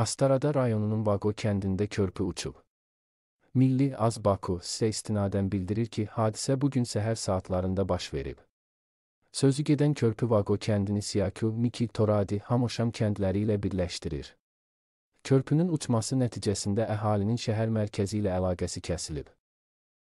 Astarada rayonunun Vago kəndində körpü uçub. Milli Az Baku sizə istinadən bildirir ki, hadisə bugün səhər saatlarında baş verib. Sözü gedən körpü Vago kəndini Siyaku, Miki, Toradi, Hamoşam kəndləri ilə birləşdirir. Körpünün uçması nəticəsində əhalinin şəhər mərkəzi ilə əlaqəsi kəsilib.